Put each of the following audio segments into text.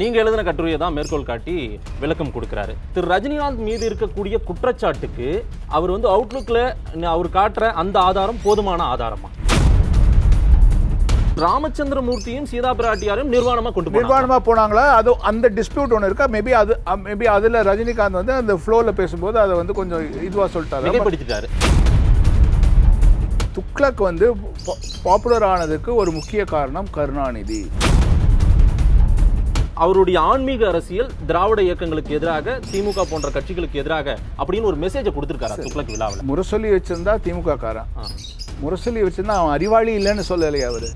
நீங்கள் எழுதின கட்டுரையை தான் மேற்கோள் காட்டி விளக்கம் கொடுக்குறாரு திரு ரஜினிகாந்த் மீது இருக்கக்கூடிய குற்றச்சாட்டுக்கு அவர் வந்து அவுட்லுக்கில் அவர் காட்டுற அந்த ஆதாரம் போதுமான ஆதாரமா ராமச்சந்திரமூர்த்தியும் சீதா பிராட்டியாரும் நிர்வாணமாக கொண்டு நிர்வாணமாக போனாங்களா அது அந்த டிஸ்பியூட் ஒன்று இருக்கா மேபி அது மேபி அதில் ரஜினிகாந்த் வந்து அந்த ஃப்ளோவில் பேசும்போது அதை வந்து கொஞ்சம் இதுவாக சொல்லிட்டாரு படிச்சுட்டாரு துக்ளக் வந்து பாப்புலர் ஆனதுக்கு ஒரு முக்கிய காரணம் கருணாநிதி அவருடைய ஆன்மீக அரசியல் திராவிட இயக்கங்களுக்கு எதிராக திமுக போன்ற கட்சிகளுக்கு எதிராக அப்படின்னு ஒரு மெசேஜை கொடுத்துருக்காரு துக்ளக் விழாவில் முரசொலி வச்சிருந்தா திமுக காரன் முரசொலி வச்சிருந்தா அவன் அறிவாளி இல்லைன்னு சொல்லலையா அவர்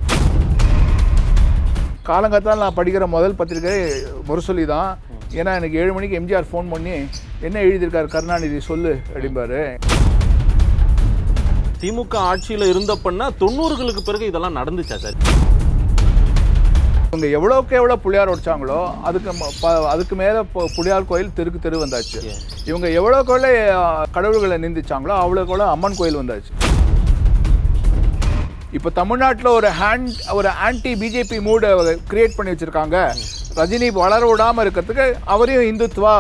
காலங்காத்தால் நான் படிக்கிற முதல் பத்திரிகை முரசொலி தான் ஏன்னா எனக்கு ஏழு மணிக்கு எம்ஜிஆர் ஃபோன் பண்ணி என்ன எழுதியிருக்காரு கருணாநிதி சொல்லு அப்படிம்பாரு திமுக ஆட்சியில் இருந்தப்பன்னா தொண்ணூறுகளுக்கு பிறகு இதெல்லாம் நடந்துச்சா சார் இவங்க எவ்வளோக்கு எவ்வளோ புளியார் உடைச்சாங்களோ அதுக்கு அதுக்கு மேலே புளியார் கோயில் தெருக்கு தெரு வந்தாச்சு இவங்க எவ்வளோக்கு எவ்வளோ கடவுள்களை நிந்திச்சாங்களோ அவ்வளோக்கு எவ்வளோ அம்மன் கோயில் வந்தாச்சு இப்போ தமிழ்நாட்டில் ஒரு ஹேண்ட் ஒரு ஆன்டி பிஜேபி மூடை கிரியேட் பண்ணி வச்சுருக்காங்க ரஜினி வளர விடாமல் இருக்கிறதுக்கு அவரையும் இந்துத்வா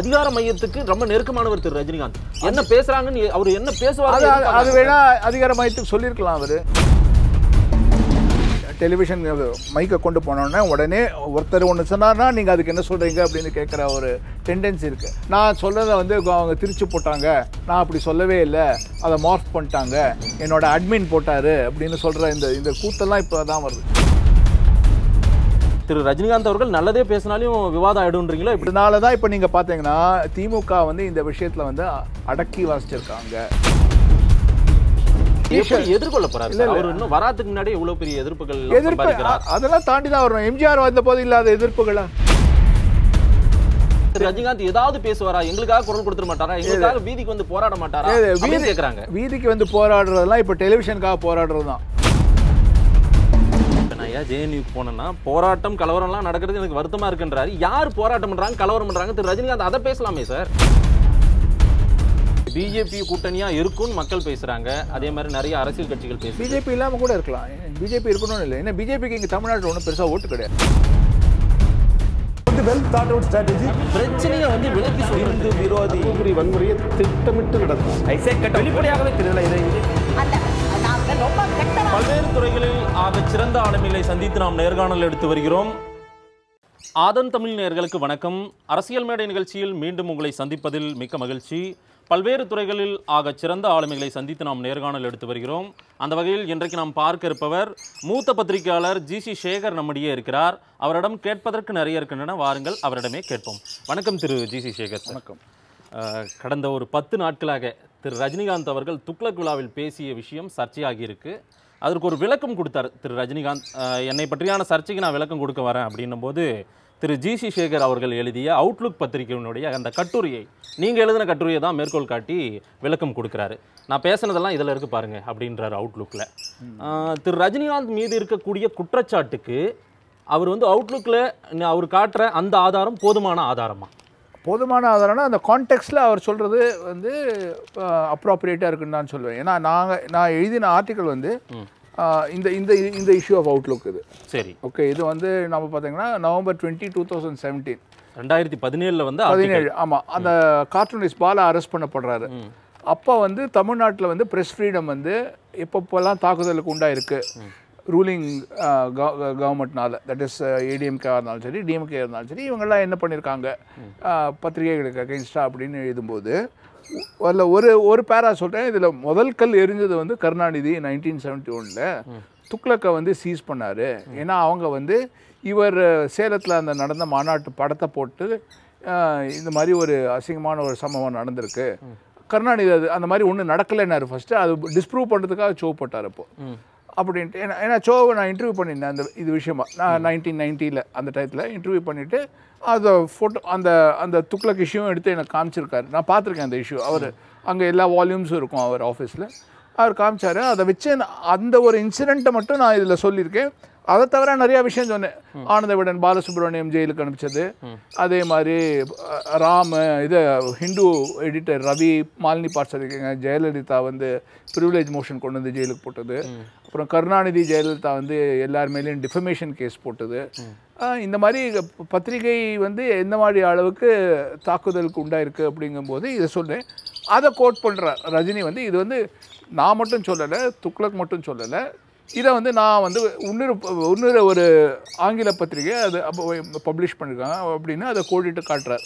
அதிகார மையத்துக்கு ரொம்ப நெருக்கமானவர் திரு ரஜினிகாந்த் என்ன பேசுறாங்கன்னு அவர் என்ன பேசுவாரு அது வேணா அதிகார மையத்துக்கு சொல்லியிருக்கலாம் அவர் டெலிவிஷன் மைக்கை கொண்டு போனோன்னே உடனே ஒருத்தர் ஒன்று சொன்னார்னா நீங்கள் அதுக்கு என்ன சொல்கிறீங்க அப்படின்னு கேட்குற ஒரு டெண்டன்சி இருக்குது நான் சொல்கிறத வந்து அவங்க திருச்சி போட்டாங்க நான் அப்படி சொல்லவே இல்லை அதை மார்ஃப் பண்ணிட்டாங்க என்னோடய அட்மின் போட்டார் அப்படின்னு சொல்கிற இந்த இந்த கூத்தெல்லாம் இப்போ தான் வருது திரு ரஜினிகாந்த் அவர்கள் நல்லதே பேசினாலையும் விவாதம் ஆகிடுன்றீங்களா இதனால தான் இப்போ நீங்கள் பார்த்தீங்கன்னா திமுக வந்து இந்த விஷயத்தில் வந்து அடக்கி வாசிச்சிருக்காங்க எதிர்கொள்ள போறாரு இன்னும் வராதுக்கு இவ்வளவு பெரிய எதிர்ப்புகள் அதெல்லாம் எம்ஜிஆர் வந்த போது இல்லாத ரஜினிகாந்த் ஏதாவது பேசுவாரா எங்களுக்காக குரல் மாட்டாரா வீதிக்கு வந்து போராட வீதி வீதிக்கு வந்து இப்ப போனேன்னா போராட்டம் கலவரம்லாம் நடக்கிறது எனக்கு வருத்தமா இருக்குன்றாரு யார் போராட்டம் பண்றாங்க கலவரம் பண்றாங்க ரஜினிகாந்த் அதை பேசலாமே சார் பிஜேபி கூட்டணியா இருக்கும்னு மக்கள் பேசுறாங்க அதே மாதிரி நிறைய அரசியல் கட்சிகள் பேசு பிஜேபி இல்லாம கூட இருக்கலாம் பிஜேபி இருக்கணும்னு இல்லை ஏன்னா பிஜேபிக்கு இங்கே தமிழ்நாட்டில் ஒன்றும் பெருசாக ஓட்டு கிடையாது பிரச்சனையை வந்து விலக்கி விரோதி வன்முறையை திட்டமிட்டு வெளிப்படையாகவே தெரியல இதை பல்வேறு துறைகளில் ஆக சிறந்த ஆளுமையை சந்தித்து நாம் நேர்காணல் எடுத்து வருகிறோம் ஆதன் தமிழ் நேர்களுக்கு வணக்கம் அரசியல் மேடை நிகழ்ச்சியில் மீண்டும் உங்களை சந்திப்பதில் மிக்க மகிழ்ச்சி பல்வேறு துறைகளில் ஆக சிறந்த ஆளுமைகளை சந்தித்து நாம் நேர்காணல் எடுத்து வருகிறோம் அந்த வகையில் இன்றைக்கு நாம் பார்க்க இருப்பவர் மூத்த பத்திரிகையாளர் ஜி சி சேகர் நம்முடைய இருக்கிறார் அவரிடம் கேட்பதற்கு நிறைய இருக்கின்றன வாருங்கள் அவரிடமே கேட்போம் வணக்கம் திரு ஜி சி சேகர் வணக்கம் கடந்த ஒரு பத்து நாட்களாக திரு ரஜினிகாந்த் அவர்கள் துக்ளக் விழாவில் பேசிய விஷயம் சர்ச்சையாகியிருக்கு அதற்கு ஒரு விளக்கம் கொடுத்தார் திரு ரஜினிகாந்த் என்னை பற்றியான சர்ச்சைக்கு நான் விளக்கம் கொடுக்க வரேன் அப்படின்னும் போது திரு ஜி சி சேகர் அவர்கள் எழுதிய அவுட்லுக் பத்திரிகையினுடைய அந்த கட்டுரையை நீங்கள் எழுதின கட்டுரையை தான் மேற்கோள் காட்டி விளக்கம் கொடுக்குறாரு நான் பேசுனதெல்லாம் இதில் இருக்குது பாருங்கள் அப்படின்றாரு அவுட்லுக்கில் திரு ரஜினிகாந்த் மீது இருக்கக்கூடிய குற்றச்சாட்டுக்கு அவர் வந்து அவுட்லுக்கில் அவர் காட்டுற அந்த ஆதாரம் போதுமான ஆதாரமா போதுமான ஆதாரம்னா அந்த கான்டெக்ட்டில் அவர் சொல்கிறது வந்து அப்ரோப்ரியேட்டாக இருக்குன்னு நான் சொல்லுவேன் ஏன்னா நாங்கள் நான் எழுதின ஆர்டிக்கல் வந்து இந்த இந்த இந்த இஷ்யூ ஆஃப் அவுட்லுக் இது சரி ஓகே இது வந்து நம்ம பார்த்தீங்கன்னா November twenty two thousand seventeen ரெண்டாயிரத்தி பதினேழில் வந்து பதினேழு ஆமாம் அந்த கார்ட்டூனிஸ்ட் பாலா அரெஸ்ட் பண்ணப்படுறாரு அப்போ வந்து தமிழ்நாட்டில் வந்து ப்ரெஸ் ஃப்ரீடம் வந்து எப்பப்போல்லாம் தாக்குதலுக்கு உண்டாயிருக்கு ரூலிங் கவர்மெண்ட்னால தட் இஸ் ஏடிஎம்கே இருந்தாலும் சரி டிஎம்கே இருந்தாலும் சரி இவங்கெல்லாம் என்ன பண்ணியிருக்காங்க பத்திரிகைகளுக்கு அகெயின்ஸ்டா அப்படின்னு எழுதும்போது அதில் ஒரு ஒரு பேரா சொல்கிறேன் இதில் முதல் கல் எரிஞ்சது வந்து கருணாநிதி நைன்டீன் செவன்ட்டி ஒனில் துக்ளக்கை வந்து சீஸ் பண்ணார் ஏன்னா அவங்க வந்து இவர் சேலத்தில் அந்த நடந்த மாநாட்டு படத்தை போட்டு இந்த மாதிரி ஒரு அசிங்கமான ஒரு சம்பவம் நடந்திருக்கு கருணாநிதி அது அந்த மாதிரி ஒன்றும் நடக்கலைன்னாரு ஃபஸ்ட்டு அது டிஸ்ப்ரூவ் பண்ணுறதுக்காக சோ போட்டார் அப்போது அப்படின்ட்டு ஏன்னா ஏன்னா சோவை நான் இன்டர்வியூ பண்ணியிருந்தேன் அந்த இது விஷயமா நான் நைன்டீன் நைன்ட்டியில் அந்த டயத்தில் இன்டர்வியூ பண்ணிவிட்டு அந்த ஃபோட்டோ அந்த அந்த துக்ளக் இஷ்யூவும் எடுத்து எனக்கு காமிச்சிருக்காரு நான் பார்த்துருக்கேன் அந்த இஷ்யூ அவர் அங்கே எல்லா வால்யூம்ஸும் இருக்கும் அவர் ஆஃபீஸில் அவர் காமிச்சார் அதை வச்சு அந்த ஒரு இன்சிடெண்ட்டை மட்டும் நான் இதில் சொல்லியிருக்கேன் அதை தவிர நிறையா விஷயம் சொன்னேன் ஆனந்தவிடன் பாலசுப்ரமணியம் ஜெயிலுக்கு அனுப்பிச்சது அதே மாதிரி ராம இது ஹிந்து எடிட்டர் ரவி மாலினி பார்சலிங்க ஜெயலலிதா வந்து ப்ரிவிலேஜ் மோஷன் கொண்டு வந்து ஜெயிலுக்கு போட்டது அப்புறம் கருணாநிதி ஜெயலலிதா வந்து எல்லார் மேலேயும் டிஃபமேஷன் கேஸ் போட்டது இந்த மாதிரி பத்திரிகை வந்து எந்த மாதிரி அளவுக்கு தாக்குதலுக்கு உண்டாயிருக்கு அப்படிங்கும்போது இதை சொன்னேன் அதை கோட் பண்ணுற ரஜினி வந்து இது வந்து நான் மட்டும் சொல்லலை துக்ளக் மட்டும் சொல்லலை இதை வந்து நான் வந்து இன்னொரு இன்னொரு ஒரு ஆங்கில பத்திரிகை அது பப்ளிஷ் பண்ணிருக்காங்க அப்படின்னு அதை கோடிட்டு காட்டுறாரு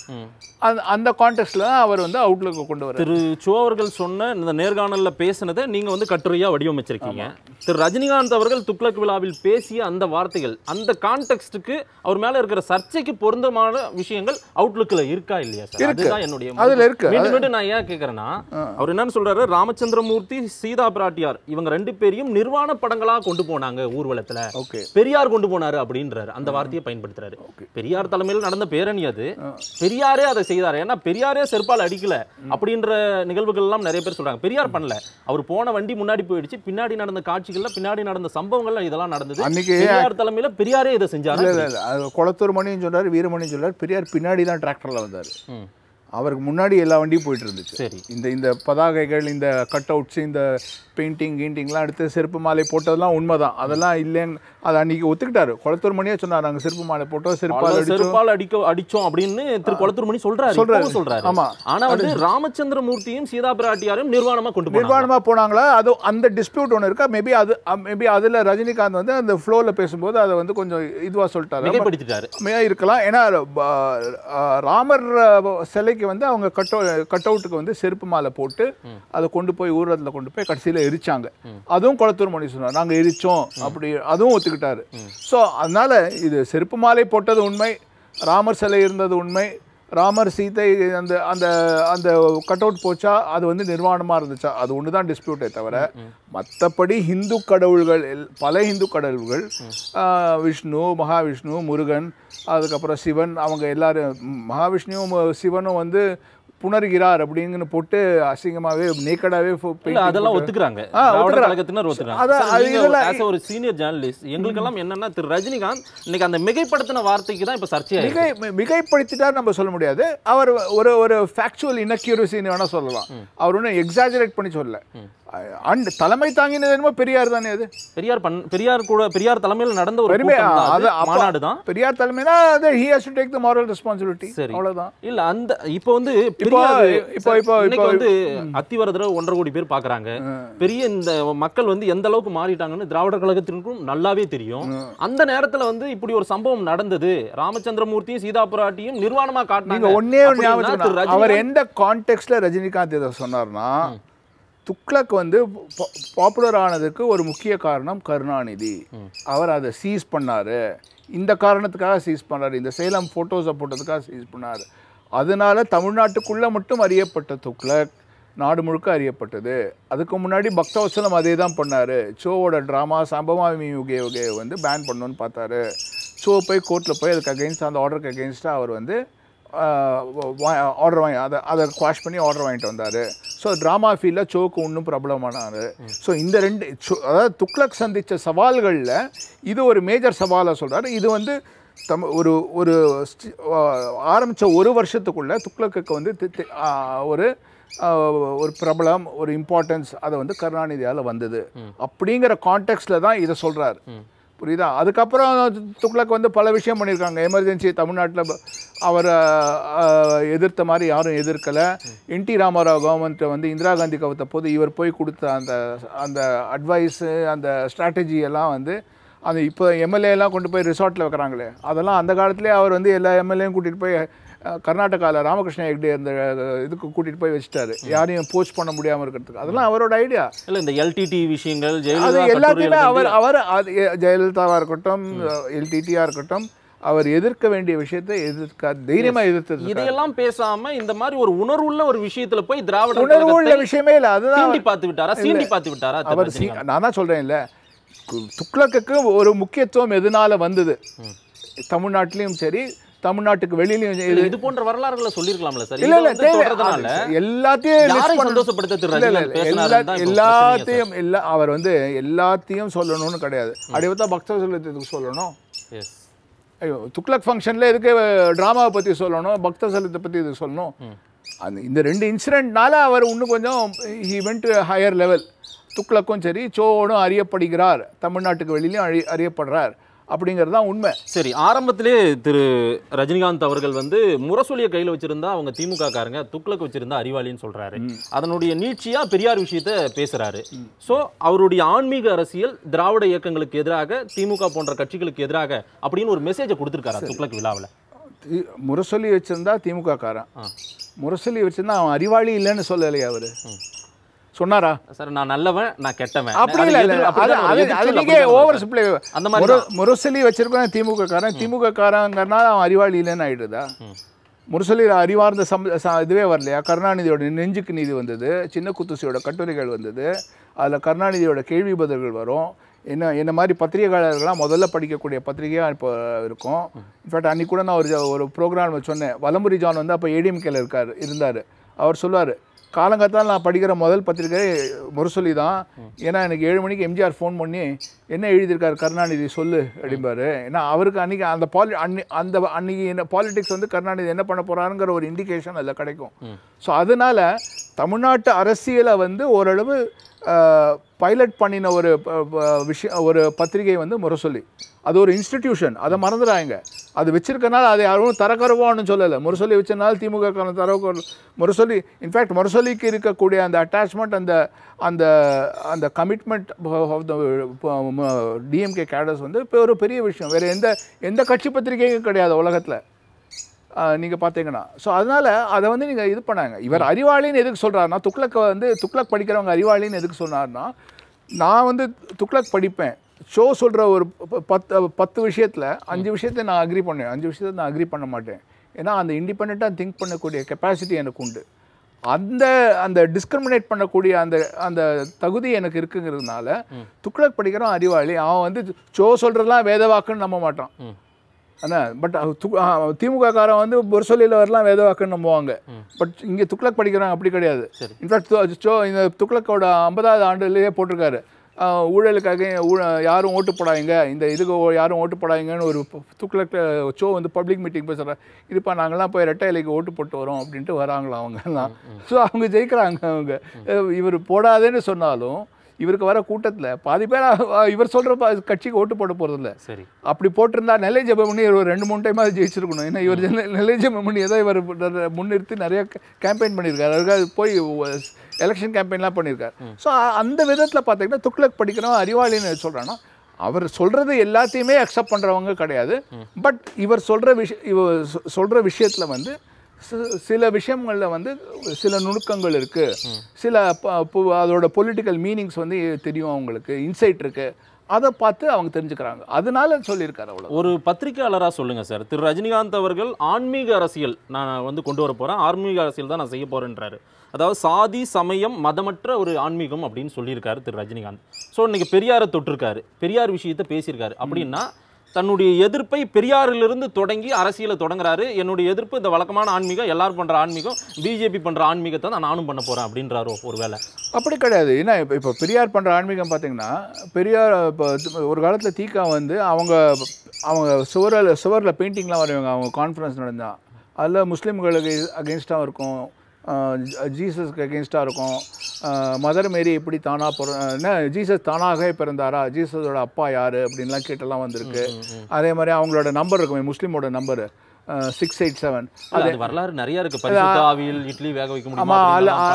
அந்த அந்த கான்டெக்ட்ல தான் அவர் வந்து அவுட்லுக்கு கொண்டு வர திரு சோ அவர்கள் சொன்ன இந்த நேர்காணலில் பேசினதை நீங்கள் வந்து கட்டுரையாக வடிவமைச்சிருக்கீங்க திரு ரஜினிகாந்த் அவர்கள் துக்ளக் விழாவில் பேசிய அந்த வார்த்தைகள் அந்த கான்டெக்ட்டுக்கு அவர் மேலே இருக்கிற சர்ச்சைக்கு பொருந்தமான விஷயங்கள் அவுட்லுக்கில் இருக்கா இல்லையா சார் அதுதான் என்னுடைய அதில் இருக்கு மீண்டும் மீண்டும் நான் ஏன் கேட்குறேன்னா அவர் என்னன்னு சொல்கிறாரு ராமச்சந்திரமூர்த்தி சீதா பிராட்டியார் இவங்க ரெண்டு பேரையும் நிர்வாண படங்கள் அவங்களாம் கொண்டு போனாங்க ஊர்வலத்துல பெரியார் கொண்டு போனாரு அப்படின்றாரு அந்த வார்த்தையை பயன்படுத்துறாரு பெரியார் தலைமையில் நடந்த பேரணி அது பெரியாரே அதை செய்தார் ஏன்னா பெரியாரே செருப்பால் அடிக்கல அப்படின்ற நிகழ்வுகள் எல்லாம் நிறைய பேர் சொல்றாங்க பெரியார் பண்ணல அவர் போன வண்டி முன்னாடி போயிடுச்சு பின்னாடி நடந்த காட்சிகள்ல பின்னாடி நடந்த சம்பவங்கள்ல இதெல்லாம் நடந்தது பெரியார் தலைமையில பெரியாரே இதை செஞ்சாரு குளத்தூர் மணியும் சொன்னார் வீரமணியும் சொன்னார் பெரியார் பின்னாடி தான் டிராக்டர்ல வந்தார் அவருக்கு முன்னாடி எல்லா வண்டியும் போயிட்டு இருந்துச்சு சரி இந்த இந்த பதாகைகள் இந்த கட் அவுட்ஸ் இந்த பெயிண்டிங் கீண்டிங்லாம் எடுத்து செருப்பு மாலை போட்டதெல்லாம் உண்மைதான் அதெல்லாம் இல்லைன்னு அதை அன்னைக்கு ஒத்துக்கிட்டாரு குளத்தூர் மணியே சொன்னார் நாங்கள் செருப்பு மாலை போட்டோம் செருப்பால் செருப்பால் அடிக்க அடிச்சோம் அப்படின்னு திரு குளத்தூர் மணி சொல்றாரு சொல்றாரு சொல்றாரு ஆமா ஆனால் வந்து ராமச்சந்திர மூர்த்தியும் சீதா பிராட்டியாரும் நிர்வாணமாக கொண்டு நிர்வாணமாக போனாங்களா அது அந்த டிஸ்பியூட் ஒன்று இருக்கா மேபி அது மேபி அதில் ரஜினிகாந்த் வந்து அந்த ஃப்ளோவில் பேசும்போது அதை வந்து கொஞ்சம் இதுவாக சொல்லிட்டாரு படிச்சுட்டாரு இருக்கலாம் ஏன்னா ராமர் சிலை அன்னைக்கு வந்து அவங்க கட் கட் அவுட்டுக்கு வந்து செருப்பு மாலை போட்டு அதை கொண்டு போய் ஊர்வலத்தில் கொண்டு போய் கடைசியில் எரிச்சாங்க அதுவும் குளத்தூர் மணி சொன்னார் நாங்கள் எரிச்சோம் அப்படி அதுவும் ஒத்துக்கிட்டாரு ஸோ அதனால இது செருப்பு மாலை போட்டது உண்மை ராமர் சிலை இருந்தது உண்மை ராமர் சீதை அந்த அந்த அந்த கட் அவுட் போச்சா அது வந்து நிர்வாணமாக இருந்துச்சா அது ஒன்று தான் டிஸ்பியூட்டே தவிர மற்றபடி ஹிந்து கடவுள்கள் பல ஹிந்து கடவுள்கள் விஷ்ணு மகாவிஷ்ணு முருகன் அதுக்கப்புறம் சிவன் அவங்க எல்லாரும் மகாவிஷ்ணுவும் சிவனும் வந்து புணர்கிறார் அப்படின்னு போட்டு அசிங்கமாவே நேக்கடாவே அதெல்லாம் ஒத்துக்கிறாங்க ஒரு சீனியர் ஜேர்னலிஸ்ட் எங்களுக்கெல்லாம் என்னன்னா திரு ரஜினிகாந்த் இன்னைக்கு அந்த மிகைப்படுத்தின வார்த்தைக்கு தான் இப்ப சர்ச்சை மிகை மிகைப்படுத்திட்டா நம்ம சொல்ல முடியாது அவர் ஒரு ஒரு ஃபேக்சுவல் இனக்யூரசின்னு வேணா சொல்லலாம் அவர் ஒன்றும் எக்ஸாஜரேட் பண்ணி சொல்லல அண்ட் தலைமை தாங்கினது என்னமோ பெரியார் தானே அது பெரியார் பண் பெரியார் கூட பெரியார் தலைமையில் நடந்த ஒரு அது மாநாடு தான் பெரியார் தலைமைனா அது he has to take the moral responsibility சரி அவ்வளவுதான் இல்ல அந்த இப்போ வந்து இப்போ இப்போ இப்போ வந்து அத்திவரதர ஒன்றரை கோடி பேர் பாக்குறாங்க பெரிய இந்த மக்கள் வந்து எந்த அளவுக்கு மாறிட்டாங்கன்னு திராவிட கழகத்திற்கும் நல்லாவே தெரியும் அந்த நேரத்துல வந்து இப்படி ஒரு சம்பவம் நடந்தது ராமச்சந்திரமூர்த்தியும் சீதா புராட்டியும் நிர்வாணமா காட்டினாங்க ஒன்னே அவர் எந்த கான்டெக்ட்ல ரஜினிகாந்த் இதை சொன்னார்னா துக்ளக் வந்து பாப்புலர் ஆனதுக்கு ஒரு முக்கிய காரணம் கருணாநிதி அவர் அதை சீஸ் பண்ணார் இந்த காரணத்துக்காக சீஸ் பண்ணார் இந்த சேலம் ஃபோட்டோஸை போட்டதுக்காக சீஸ் பண்ணார் அதனால தமிழ்நாட்டுக்குள்ளே மட்டும் அறியப்பட்ட துக்ளக் நாடு முழுக்க அறியப்பட்டது அதுக்கு முன்னாடி பக்தவசலம் அதே தான் பண்ணார் ஷோவோட ட்ராமா சம்பமாமி யுகே யுகே வந்து பேன் பண்ணணுன்னு பார்த்தாரு ஷோ போய் கோர்ட்டில் போய் அதுக்கு அகெயின்ஸ்ட் அந்த ஆர்டருக்கு அகெயின்ஸ்டாக அவர் வந்து வா ஆர்டர் வாங்கி அதை அதை குவாஷ் பண்ணி ஆர்டர் வாங்கிட்டு வந்தார் ஸோ ட்ராமா ஃபீல்டில் சோக்கு இன்னும் பிரபலமானார் ஸோ இந்த ரெண்டு அதாவது துக்ளக் சந்தித்த சவால்களில் இது ஒரு மேஜர் சவாலாக சொல்கிறார் இது வந்து தம் ஒரு ஒரு ஆரம்பித்த ஒரு வருஷத்துக்குள்ளே துக்ளக்கு வந்து ஒரு ஒரு பிரபலம் ஒரு இம்பார்ட்டன்ஸ் அதை வந்து கருணாநிதியால் வந்தது அப்படிங்கிற கான்டெக்ட்டில் தான் இதை சொல்கிறார் புரியுதா அதுக்கப்புறம் துக்ளக் வந்து பல விஷயம் பண்ணியிருக்காங்க எமர்ஜென்சி தமிழ்நாட்டில் அவரை எதிர்த்த மாதிரி யாரும் எதிர்க்கலை என் டி ராமராவ் கவர்மெண்ட்டை வந்து இந்திரா காந்தி கவத்த போது இவர் போய் கொடுத்த அந்த அந்த அட்வைஸு அந்த ஸ்ட்ராட்டஜி எல்லாம் வந்து அந்த இப்போ எம்எல்ஏலாம் கொண்டு போய் ரிசார்ட்டில் வைக்கிறாங்களே அதெல்லாம் அந்த காலத்துலேயே அவர் வந்து எல்லா எம்எல்ஏயும் கூட்டிகிட்டு போய் கர்நாடகாவில் ராமகிருஷ்ண ஹெக்டே அந்த இதுக்கு கூட்டிகிட்டு போய் வச்சுட்டாரு யாரையும் போஸ்ட் பண்ண முடியாமல் இருக்கிறதுக்கு அதெல்லாம் அவரோட ஐடியா இல்லை இந்த எல்டிடி விஷயங்கள் அது எல்லாத்தையுமே அவர் அவர் அது ஜெயலலிதாவாக இருக்கட்டும் எல்டிடியாக இருக்கட்டும் அவர் எதிர்க்க வேண்டிய விஷயத்தை எதிர்க்க தைரியமா எதிர்த்து இதையெல்லாம் பேசாம இந்த மாதிரி ஒரு உணர்வுள்ள ஒரு விஷயத்துல போய் திராவிட உள்ள விஷயமே இல்ல அதுதான் பார்த்து விட்டாரா சீண்டி பார்த்து விட்டாரா அவர் நான் தான் சொல்றேன் இல்ல துக்ளக்கு ஒரு முக்கியத்துவம் எதனால வந்தது தமிழ்நாட்டிலையும் சரி தமிழ்நாட்டுக்கு வெளியிலும் இது போன்ற வரலாறுகளை சொல்லிருக்கலாம்ல சார் இல்ல இல்ல தேவையான எல்லாத்தையும் சந்தோஷப்படுத்த எல்லாத்தையும் இல்ல அவர் வந்து எல்லாத்தையும் சொல்லணும்னு கிடையாது அப்படி பார்த்தா பக்த செலுத்தத்துக்கு சொல்லணும் ஐயோ துக்ளக் ஃபங்க்ஷன்ல எதுக்கு ட்ராமாவை பத்தி சொல்லணும் பக்த சலத்தை பத்தி இது சொல்லணும் அந்த இந்த ரெண்டு இன்சிடென்ட்னால அவர் இன்னும் கொஞ்சம் ஹி வெண்ட் ஹையர் லெவல் துக்ளக்கும் சரி சோனும் அறியப்படுகிறார் தமிழ்நாட்டுக்கு வெளியிலும் அறி அறியப்படுறார் அப்படிங்கிறது தான் உண்மை சரி ஆரம்பத்திலே திரு ரஜினிகாந்த் அவர்கள் வந்து முரசொலியை கையில் வச்சிருந்தா அவங்க திமுக காரங்க துக்ளக்கு வச்சிருந்தா அறிவாளின்னு சொல்றாரு அதனுடைய நீட்சியா பெரியார் விஷயத்த பேசுறாரு ஸோ அவருடைய ஆன்மீக அரசியல் திராவிட இயக்கங்களுக்கு எதிராக திமுக போன்ற கட்சிகளுக்கு எதிராக அப்படின்னு ஒரு மெசேஜை கொடுத்துருக்காரு துக்ளக் விழாவில் முரசொலி வச்சிருந்தா திமுக காரன் முரசொலி வச்சிருந்தா அவன் அறிவாளி இல்லைன்னு சொல்லலையா அவர் சொன்னாரா சார் நான் நல்லவன் நான் கெட்டவன் அப்படி இல்லை ஓவர் சப்ளை அந்த மாதிரி முரசொலி வச்சிருக்கேன் திமுக காரன் திமுக காரங்கன்னா அவன் அறிவாளி இல்லைன்னு ஆயிடுதா முரசொலி அறிவார்ந்த சம் இதுவே வரலையா கருணாநிதியோட நெஞ்சுக்கு நீதி வந்தது சின்ன குத்துசியோட கட்டுரைகள் வந்தது அதில் கருணாநிதியோட கேள்வி பதில்கள் வரும் என்ன என்ன மாதிரி பத்திரிகையாளர்கள்லாம் முதல்ல படிக்கக்கூடிய பத்திரிகையாக இப்போ இருக்கும் இன்ஃபேக்ட் அன்றைக்கி நான் ஒரு ஒரு ப்ரோக்ராம் சொன்னேன் வலமுரி ஜான் வந்து அப்போ ஏடிஎம்கேல இருக்கார் இருந்தார் அவர் சொல்லுவார் காலங்காத்தால் நான் படிக்கிற முதல் பத்திரிகை முரசொலி தான் ஏன்னா எனக்கு ஏழு மணிக்கு எம்ஜிஆர் ஃபோன் பண்ணி என்ன எழுதியிருக்காரு கருணாநிதி சொல்லு அப்படிம்பாரு ஏன்னா அவருக்கு அன்றைக்கி அந்த பாலி அன்னி அந்த அன்றைக்கி என்ன பாலிடிக்ஸ் வந்து கருணாநிதி என்ன பண்ண போகிறாருங்கிற ஒரு இண்டிகேஷன் அதில் கிடைக்கும் ஸோ அதனால் தமிழ்நாட்டு அரசியலை வந்து ஓரளவு பைலட் பண்ணின ஒரு விஷயம் ஒரு பத்திரிகை வந்து முரசொலி அது ஒரு இன்ஸ்டிடியூஷன் அதை மறந்துடாங்க அது வச்சிருக்கனால அது யாரும் தரக்குறவோன்னு சொல்லலை முரசொலி வச்சனால திமுக காரணம் முரசொலி இன்ஃபேக்ட் முரசொலிக்கு இருக்கக்கூடிய அந்த அட்டாச்மெண்ட் அந்த அந்த அந்த commitment of the DMK cadres வந்து இப்போ ஒரு பெரிய விஷயம் வேறு எந்த எந்த கட்சி பத்திரிகையும் கிடையாது உலகத்தில் நீங்கள் பார்த்தீங்கன்னா ஸோ அதனால் அதை வந்து நீங்கள் இது பண்ணாங்க இவர் அறிவாளின்னு எதுக்கு சொல்கிறாருன்னா துக்ளக்கை வந்து துக்ளக் படிக்கிறவங்க அறிவாளின்னு எதுக்கு சொன்னார்னா நான் வந்து துக்ளக் படிப்பேன் ஷோ சொல்கிற ஒரு பத்து பத்து விஷயத்தில் அஞ்சு விஷயத்தை நான் அக்ரி பண்ணுவேன் அஞ்சு விஷயத்தை நான் அக்ரி பண்ண மாட்டேன் ஏன்னா அந்த இண்டிபெண்ட்டாக திங்க் பண்ணக்கூடிய கெப்பாசிட்டி எனக்கு உண்டு அந்த அந்த டிஸ்கிரிமினேட் பண்ணக்கூடிய அந்த அந்த தகுதி எனக்கு இருக்குங்கிறதுனால துக்ளக் படிக்கிறான் அறிவாளி அவன் வந்து சோ வேத வேதவாக்குன்னு நம்ப மாட்டான் ஆனால் பட் திமுக காரன் வந்து பொர்சொலியில் வரலாம் வேதவாக்குன்னு நம்புவாங்க பட் இங்கே துக்ளக் படிக்கிறாங்க அப்படி கிடையாது இன்ஃபேக்ட் சோ இந்த துக்ளக்கோட ஐம்பதாவது ஆண்டுலேயே போட்டிருக்காரு ஊழலுக்காக ஊழ யாரும் ஓட்டு போடாதீங்க இந்த இதுக்கு யாரும் ஓட்டு போடாதீங்கன்னு ஒரு துக்ளக் சோ வந்து பப்ளிக் மீட்டிங் போய் சொல்கிறாங்க இதுப்பா நாங்கள்லாம் போய் ரெட்டை இலைக்கு ஓட்டு போட்டு வரோம் அப்படின்ட்டு வராங்களா அவங்கெல்லாம் ஸோ அவங்க ஜெயிக்கிறாங்க அவங்க இவர் போடாதேன்னு சொன்னாலும் இவருக்கு வர கூட்டத்தில் பாதி பேர் இவர் சொல்கிற கட்சிக்கு ஓட்டு போட போகிறது இல்லை சரி அப்படி போட்டிருந்தா நெல்லை ஜெபமணி இவர் ரெண்டு மூணு டைம் அது ஜெயிச்சிருக்கணும் ஏன்னா இவர் நெல்லை பண்ணி ஏதோ இவர் முன்னிறுத்தி நிறைய கேம்பெயின் பண்ணியிருக்காரு அவருக்கு போய் எலெக்ஷன் கேம்பெயின்லாம் பண்ணியிருக்காரு ஸோ அந்த விதத்தில் பார்த்தீங்கன்னா துக்ளக் படிக்கிறோம் அறிவாளின்னு சொல்கிறான்னா அவர் சொல்கிறது எல்லாத்தையுமே அக்செப்ட் பண்ணுறவங்க கிடையாது பட் இவர் சொல்கிற விஷ இவர் சொல்கிற விஷயத்தில் வந்து சில விஷயங்களில் வந்து சில நுணுக்கங்கள் இருக்குது சில அதோட பொலிட்டிக்கல் மீனிங்ஸ் வந்து தெரியும் அவங்களுக்கு இன்சைட் இருக்குது அதை பார்த்து அவங்க தெரிஞ்சுக்கிறாங்க அதனால சொல்லியிருக்காரு அவ்வளோ ஒரு பத்திரிகையாளராக சொல்லுங்கள் சார் திரு ரஜினிகாந்த் அவர்கள் ஆன்மீக அரசியல் நான் வந்து கொண்டு வர போகிறேன் ஆன்மீக அரசியல் தான் நான் செய்ய போகிறேன்றாரு அதாவது சாதி சமயம் மதமற்ற ஒரு ஆன்மீகம் அப்படின்னு சொல்லியிருக்காரு திரு ரஜினிகாந்த் ஸோ இன்றைக்கி பெரியாரை தொட்டிருக்காரு பெரியார் விஷயத்தை பேசியிருக்காரு அப்படின்னா தன்னுடைய எதிர்ப்பை பெரியாரிலிருந்து தொடங்கி அரசியலை தொடங்குறாரு என்னுடைய எதிர்ப்பு இந்த வழக்கமான ஆன்மீகம் எல்லாரும் பண்ணுற ஆன்மீகம் பிஜேபி பண்ணுற ஆன்மீகத்தை தான் நானும் பண்ண போகிறேன் அப்படின்றாரு ஒரு வேலை அப்படி கிடையாது ஏன்னா இப்போ இப்போ பெரியார் பண்ணுற ஆன்மீகம் பார்த்திங்கன்னா பெரியார் இப்போ ஒரு காலத்தில் தீக்கா வந்து அவங்க அவங்க சுவரில் சுவரில் பெயிண்டிங்லாம் வரைவாங்க அவங்க கான்ஃபரன்ஸ் நடந்தால் அதில் முஸ்லீம்களுக்கு அகெயின்ஸ்டாகவும் இருக்கும் ஜீசஸ்க்கு அகெயின்ஸ்டாக இருக்கும் மதர் மேரி எப்படி தானாக பிற ஜீசஸ் தானாகவே பிறந்தாரா ஜீசஸோட அப்பா யார் அப்படின்லாம் கேட்டெல்லாம் வந்திருக்கு அதே மாதிரி அவங்களோட நம்பர் இருக்குமே முஸ்லீமோட நம்பரு சிக்ஸ் எயிட் செவன் அது வரலாறு நிறைய இருக்கு ஆவியில் இட்லி வேக வைக்க முடியுமா ஆமாம்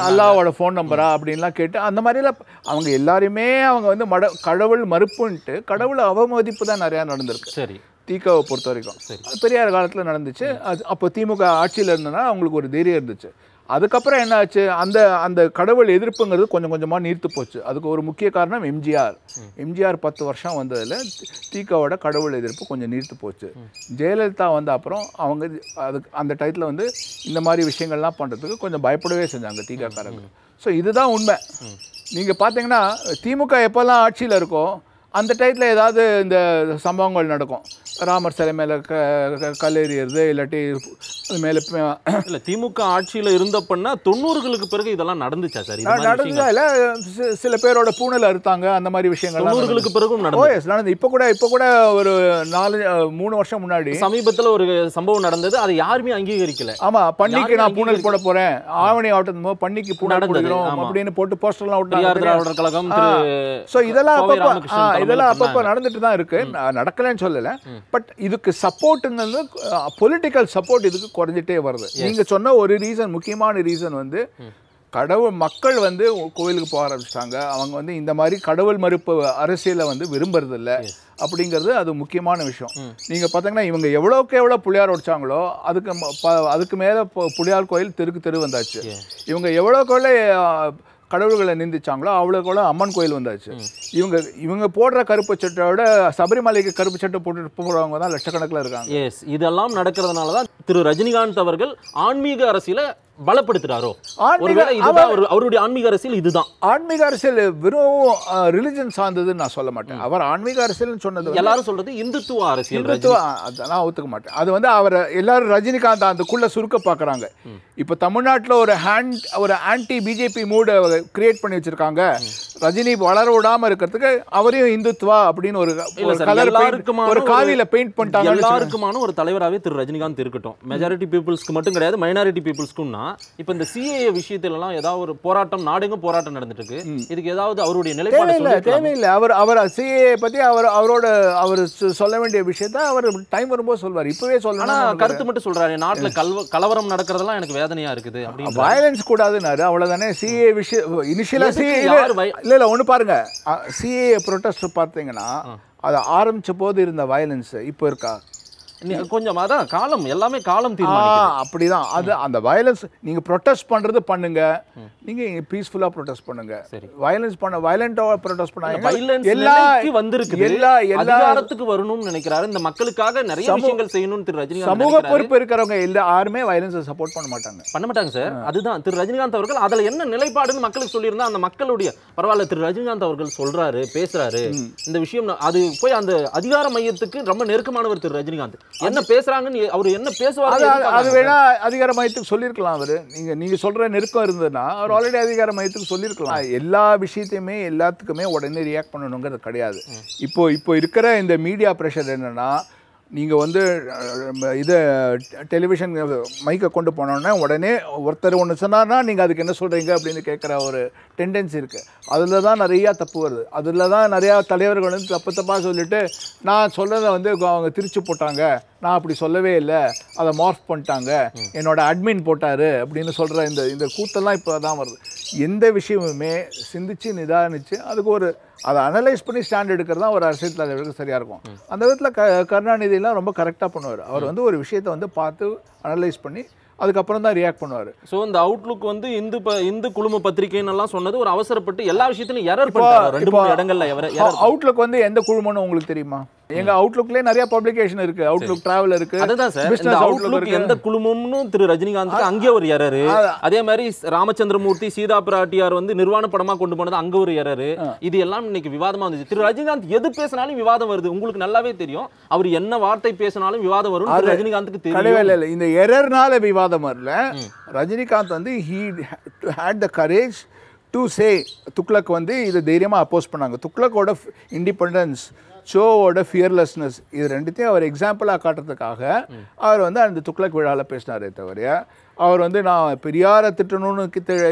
அல்லாவோட ஃபோன் நம்பரா அப்படின்லாம் கேட்டு அந்த மாதிரிலாம் அவங்க எல்லாருமே அவங்க வந்து மட கடவுள் மறுப்புன்ட்டு கடவுள் அவமதிப்பு தான் நிறையா நடந்திருக்கு சரி தீக்காவை பொறுத்த வரைக்கும் பெரியார் காலத்தில் நடந்துச்சு அது அப்போ திமுக ஆட்சியில் இருந்ததுன்னா அவங்களுக்கு ஒரு தைரியம் இருந்துச்சு அதுக்கப்புறம் என்ன ஆச்சு அந்த அந்த கடவுள் எதிர்ப்புங்கிறது கொஞ்சம் கொஞ்சமாக நீர்த்து போச்சு அதுக்கு ஒரு முக்கிய காரணம் எம்ஜிஆர் எம்ஜிஆர் பத்து வருஷம் வந்ததில் தீக்காவோட கடவுள் எதிர்ப்பு கொஞ்சம் நீர்த்து போச்சு ஜெயலலிதா வந்த அப்புறம் அவங்க அதுக்கு அந்த டைத்தில் வந்து இந்த மாதிரி விஷயங்கள்லாம் பண்ணுறதுக்கு கொஞ்சம் பயப்படவே செஞ்சாங்க தீகாக்காரங்க ஸோ இதுதான் உண்மை நீங்கள் பார்த்தீங்கன்னா திமுக எப்போல்லாம் ஆட்சியில் இருக்கோ அந்த டைத்தில் ஏதாவது இந்த சம்பவங்கள் நடக்கும் ராமர் சிலை மேலே க கல் எறியறது இல்லாட்டி மேலே இல்லை திமுக ஆட்சியில் இருந்தப்பன்னா தொண்ணூறுகளுக்கு பிறகு இதெல்லாம் நடந்துச்சா சரி நடந்ததா இல்லை சில பேரோட பூனல் அறுத்தாங்க அந்த மாதிரி விஷயங்கள் தொண்ணூறுகளுக்கு பிறகும் நடந்தது நடந்து இப்போ கூட இப்போ கூட ஒரு நாலு மூணு வருஷம் முன்னாடி சமீபத்தில் ஒரு சம்பவம் நடந்தது அதை யாருமே அங்கீகரிக்கல ஆமாம் பண்ணிக்கு நான் பூனல் போட போகிறேன் ஆவணி ஆவட்டத்தின் போது பண்ணிக்கு பூனல் அப்படின்னு போட்டு போஸ்டர்லாம் விட்டு கழகம் ஸோ இதெல்லாம் இதெல்லாம் அப்பப்போ நடந்துட்டு தான் இருக்கு நடக்கலன்னு சொல்லலை பட் இதுக்கு சப்போர்ட்டுங்கிறது பொலிட்டிக்கல் சப்போர்ட் இதுக்கு குறைஞ்சிட்டே வருது நீங்கள் சொன்ன ஒரு ரீசன் முக்கியமான ரீசன் வந்து கடவுள் மக்கள் வந்து கோயிலுக்கு போக ஆரம்பிச்சிட்டாங்க அவங்க வந்து இந்த மாதிரி கடவுள் மறுப்பு அரசியலை வந்து இல்லை அப்படிங்கிறது அது முக்கியமான விஷயம் நீங்கள் பார்த்தீங்கன்னா இவங்க எவ்வளோக்கு எவ்வளோ புளியார் உடைச்சாங்களோ அதுக்கு அதுக்கு மேலே புளியார் கோயில் தெருக்கு தெரு வந்தாச்சு இவங்க எவ்வளோக்கு எவ்வளோ கடவுள்களை நிந்திச்சாங்களோ கூட அம்மன் கோயில் வந்தாச்சு இவங்க இவங்க போடுற கருப்பு விட சபரிமலைக்கு கருப்பு சட்டை போட்டு போடுறவங்க தான் லட்சக்கணக்கில் இருக்காங்க எஸ் இதெல்லாம் நடக்கிறதுனால தான் திரு ரஜினிகாந்த் அவர்கள் ஆன்மீக அரசியல பலப்படுத்துறாரோ ஒருவேளை அவருடைய ஆன்மீக அரசியல் இதுதான் ஆன்மீக அரசியல் வெறும் ரிலிஜன் சார்ந்ததுன்னு நான் சொல்ல மாட்டேன் அவர் ஆன்மீக அரசியல் சொன்னது எல்லாரும் சொல்றது இந்துத்துவ அரசியல் நான் ஒத்துக்க மாட்டேன் அது வந்து அவர் எல்லாரும் ரஜினிகாந்த் அந்த குள்ள சுருக்க பாக்குறாங்க இப்ப தமிழ்நாட்டில் ஒரு ஹேண்ட் ஒரு ஆன்டி பிஜேபி மூட கிரியேட் பண்ணி வச்சிருக்காங்க ரஜினி வளர விடாம இருக்கிறதுக்கு அவரையும் இந்துத்துவா அப்படின்னு ஒரு கலர் ஒரு காவியில பெயிண்ட் பண்ணிட்டாங்க எல்லாருக்குமான ஒரு தலைவராகவே திரு ரஜினிகாந்த் இருக்கட்டும் மெஜாரிட்டி பீப்புள்ஸ்க்கு மட்டும் கிடையாது மைனாரிட்டி பீப்புள்ஸ்க்கும் தான் இப்போ இந்த விஷயத்துல எல்லாம் ஏதாவது ஒரு போராட்டம் நாடெங்கும் போராட்டம் நடந்துட்டு இருக்கு இதுக்கு ஏதாவது அவருடைய நிலைப்பாடு தேவையில்லை அவர் அவர் சிஏஏ பத்தி அவர் அவரோட அவர் சொல்ல வேண்டிய விஷயத்த அவர் டைம் வரும்போது சொல்வார் இப்பவே சொல்ல கருத்து மட்டும் சொல்றாரு நாட்டில் கல்வ கலவரம் நடக்கிறதெல்லாம் எனக்கு வேதனையா இருக்குது அப்படின்னு வயலன்ஸ் கூடாதுன்னாரு அவ்வளோதானே சிஏ விஷயம் இனிஷியலா சிஏ இல்ல இல்ல ஒண்ணு பாருங்க சிஏ ப்ரொட்டஸ்ட் பார்த்தீங்கன்னா அதை ஆரம்பிச்ச போது இருந்த வயலன்ஸ் இப்போ இருக்கா கொஞ்சம் அதான் காலம் எல்லாமே காலம் அப்படிதான் அது அந்த வயலன்ஸ் நீங்க ப்ரொடெஸ்ட் பண்றது பண்ணுங்க நீங்க பீஸ்ஃபுல்லா ப்ரொடெஸ்ட் பண்ணுங்க வயலன்ஸ் பண்ண வயலண்டா ப்ரொடெஸ்ட் பண்ணாங்க எல்லா வந்திருக்கு எல்லா எல்லா இடத்துக்கு வரணும்னு நினைக்கிறாரு இந்த மக்களுக்காக நிறைய விஷயங்கள் செய்யணும்னு திரு ரஜினிகாந்த் சமூக பொறுப்பு இருக்கிறவங்க எல்லாருமே வயலன்ஸை சப்போர்ட் பண்ண மாட்டாங்க பண்ண மாட்டாங்க சார் அதுதான் திரு ரஜினிகாந்த் அவர்கள் அதுல என்ன நிலைப்பாடுன்னு மக்களுக்கு சொல்லியிருந்தா அந்த மக்களுடைய பரவாயில்ல திரு ரஜினிகாந்த் அவர்கள் சொல்றாரு பேசுறாரு இந்த விஷயம் அது போய் அந்த அதிகார மையத்துக்கு ரொம்ப நெருக்கமானவர் திரு ரஜினிகாந்த் என்ன பேசுறாங்கன்னு அவர் என்ன பேசுவாரு அது வேணா அதிகார மையத்துக்கு சொல்லியிருக்கலாம் அவர் நீங்க நீங்க சொல்ற நெருக்கம் இருந்ததுன்னா அவர் ஆல்ரெடி அதிகார மையத்துக்கு சொல்லியிருக்கலாம் எல்லா விஷயத்தையுமே எல்லாத்துக்குமே உடனே ரியாக்ட் பண்ணணுங்கிறது கிடையாது இப்போ இப்போ இருக்கிற இந்த மீடியா ப்ரெஷர் என்னன்னா நீங்கள் வந்து இது டெலிவிஷன் மைக்கை கொண்டு போனோன்னே உடனே ஒருத்தர் ஒன்று சொன்னார்னா நீங்கள் அதுக்கு என்ன சொல்கிறீங்க அப்படின்னு கேட்குற ஒரு டெண்டன்சி இருக்குது அதில் தான் நிறையா தப்பு வருது அதில் தான் நிறையா தலைவர்கள் வந்து தப்பு தப்பாக சொல்லிவிட்டு நான் சொல்கிறத வந்து அவங்க திரிச்சு போட்டாங்க நான் அப்படி சொல்லவே இல்லை அதை மார்ஃப் பண்ணிட்டாங்க என்னோட அட்மின் போட்டார் அப்படின்னு சொல்கிற இந்த இந்த கூத்தெல்லாம் இப்போ தான் வருது எந்த விஷயமுமே சிந்திச்சு நிதானித்து அதுக்கு ஒரு அதை அனலைஸ் பண்ணி ஸ்டாண்ட் எடுக்கிறது தான் ஒரு அரசியல் தலைவருக்கு சரியாக இருக்கும் அந்த விதத்தில் க கருணாநிதியெலாம் ரொம்ப கரெக்டாக பண்ணுவார் அவர் வந்து ஒரு விஷயத்தை வந்து பார்த்து அனலைஸ் பண்ணி அதுக்கப்புறம் தான் ரியாக்ட் பண்ணுவார் ஸோ இந்த அவுட்லுக் வந்து இந்து ப இந்து குழும பத்திரிக்கைன்னு எல்லாம் சொன்னது ஒரு அவசரப்பட்டு எல்லா விஷயத்திலும் எரர் பண்ணுவார் ரெண்டு மூணு இடங்கள்ல அவுட்லுக் வந்து எந்த குழுமன்னு உங்களுக்கு தெரியுமா எங்க அவுட்லுக்லயே நிறைய பப்ளிகேஷன் இருக்கு அவுட்லுக் டிராவல் இருக்கு அதுதான் சார் அவுட்லுக் எந்த குழுமம்னு திரு ரஜினிகாந்த் அங்கே ஒரு எரரு அதே மாதிரி ராமச்சந்திரமூர்த்தி சீதா பிராட்டியார் வந்து நிர்வாண படமா கொண்டு போனது அங்க ஒரு எரரு இது எல்லாம் இன்னைக்கு விவாதமா இருந்துச்சு திரு ரஜினிகாந்த் எது பேசினாலும் விவாதம் வருது உங்களுக்கு நல்லாவே தெரியும் அவர் என்ன வார்த்தை பேசினாலும் விவாதம் வரும் ரஜினிகாந்துக்கு தெரியும் இந்த எரர்னால விவாதம் வரல ரஜினிகாந்த் வந்து he had the courage to say Thuglak வந்து இது தைரியமாக அப்போஸ் பண்ணாங்க துக்ளக்கோட இண்டிபெண்டன்ஸ் சோவோட ஃபியர்லெஸ்னஸ் இது ரெண்டுத்தையும் அவர் எக்ஸாம்பிளாக காட்டுறதுக்காக அவர் வந்து அந்த துக்ளக் விழாவில் பேசினாரே தவிர அவர் வந்து நான் பெரியாரை திட்டணும்னு